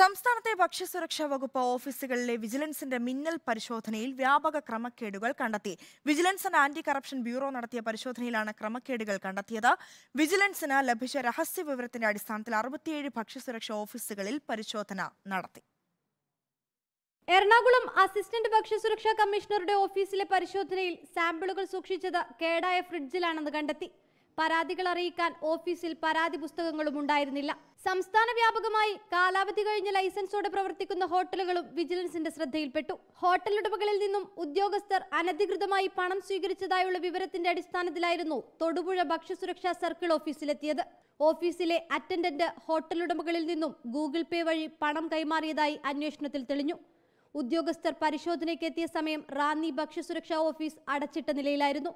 സംസ്ഥാനത്തെ ഭക്ഷ്യസുരക്ഷാ വകുപ്പ് ഓഫീസുകളിലെ വിജിലൻസിന്റെ മിന്നൽ പരിശോധനയിൽ വ്യാപക ക്രമക്കേടുകൾ കണ്ടെത്തി vigilance and anti corruption bureau നടത്തിയ പരിശോധനയിലാണ് ക്രമക്കേടുകൾ കണ്ടെത്തിയത് വിജിലൻസിന് ലഭിച്ച രഹസ്യ വിവരത്തിന്റെ അടിസ്ഥാനത്തിൽ അറുപത്തിയേഴ് ഭക്ഷ്യസുരക്ഷാ ഓഫീസുകളിൽ പരിശോധന നടത്തി എറണാകുളം അസിസ്റ്റന്റ് ഭക്ഷ്യസുരക്ഷാ കമ്മീഷണറുടെ ഓഫീസിലെ പരിശോധനയിൽ സാമ്പിളുകൾ സൂക്ഷിച്ചത് കേടായ ഫ്രിഡ്ജിലാണെന്ന് കണ്ടെത്തി പരാതികൾ അറിയിക്കാൻ ഓഫീസിൽ പരാതി പുസ്തകങ്ങളും ഉണ്ടായിരുന്നില്ല സംസ്ഥാന വ്യാപകമായി കാലാവധി കഴിഞ്ഞ ലൈസൻസോടെ പ്രവർത്തിക്കുന്ന ഹോട്ടലുകളും വിജിലൻസിന്റെ ശ്രദ്ധയിൽപ്പെട്ടു ഹോട്ടൽ ഉടമകളിൽ നിന്നും ഉദ്യോഗസ്ഥർ അനധികൃതമായി പണം സ്വീകരിച്ചതായുള്ള വിവരത്തിന്റെ അടിസ്ഥാനത്തിലായിരുന്നു തൊടുപുഴ ഭക്ഷ്യസുരക്ഷാ സർക്കിൾ ഓഫീസിലെത്തിയത് ഓഫീസിലെ അറ്റൻഡന്റ് ഹോട്ടൽ ഉടമകളിൽ നിന്നും ഗൂഗിൾ പേ വഴി പണം കൈമാറിയതായി അന്വേഷണത്തിൽ തെളിഞ്ഞു ഉദ്യോഗസ്ഥർ പരിശോധനയ്ക്കെത്തിയ സമയം റാന്നി ഭക്ഷ്യസുരക്ഷാ ഓഫീസ് അടച്ചിട്ട നിലയിലായിരുന്നു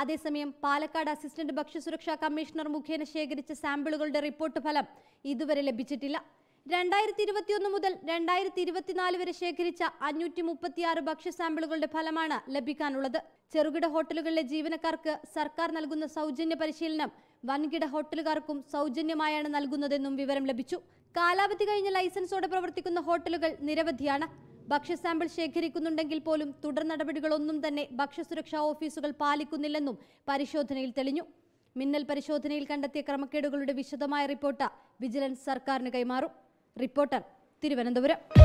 അതേസമയം പാലക്കാട് അസിസ്റ്റന്റ് ഭക്ഷ്യസുരക്ഷാ കമ്മീഷണർ മുഖേന ശേഖരിച്ച സാമ്പിളുകളുടെ റിപ്പോർട്ട് ഫലം ഇതുവരെ ലഭിച്ചിട്ടില്ല രണ്ടായിരത്തി ഇരുപത്തിയൊന്ന് മുതൽ രണ്ടായിരത്തി ഇരുപത്തിനാല് വരെ ശേഖരിച്ച അഞ്ഞൂറ്റി മുപ്പത്തിയാറ് ഭക്ഷ്യ സാമ്പിളുകളുടെ ഫലമാണ് ലഭിക്കാനുള്ളത് ചെറുകിട ഹോട്ടലുകളിലെ ജീവനക്കാർക്ക് സർക്കാർ നൽകുന്ന സൗജന്യ പരിശീലനം വൻകിട ഹോട്ടലുകാർക്കും സൗജന്യമായാണ് നൽകുന്നതെന്നും വിവരം ലഭിച്ചു കാലാവധി കഴിഞ്ഞ ലൈസൻസോടെ പ്രവർത്തിക്കുന്ന ഹോട്ടലുകൾ നിരവധിയാണ് ഭക്ഷ്യ സാമ്പിൾ ശേഖരിക്കുന്നുണ്ടെങ്കിൽ പോലും തുടർ നടപടികളൊന്നും തന്നെ ഭക്ഷ്യസുരക്ഷാ ഓഫീസുകൾ പാലിക്കുന്നില്ലെന്നും പരിശോധനയിൽ തെളിഞ്ഞു മിന്നൽ പരിശോധനയിൽ കണ്ടെത്തിയ ക്രമക്കേടുകളുടെ വിശദമായ റിപ്പോർട്ട് വിജിലൻസ് സർക്കാരിന് കൈമാറും റിപ്പോർട്ടർ തിരുവനന്തപുരം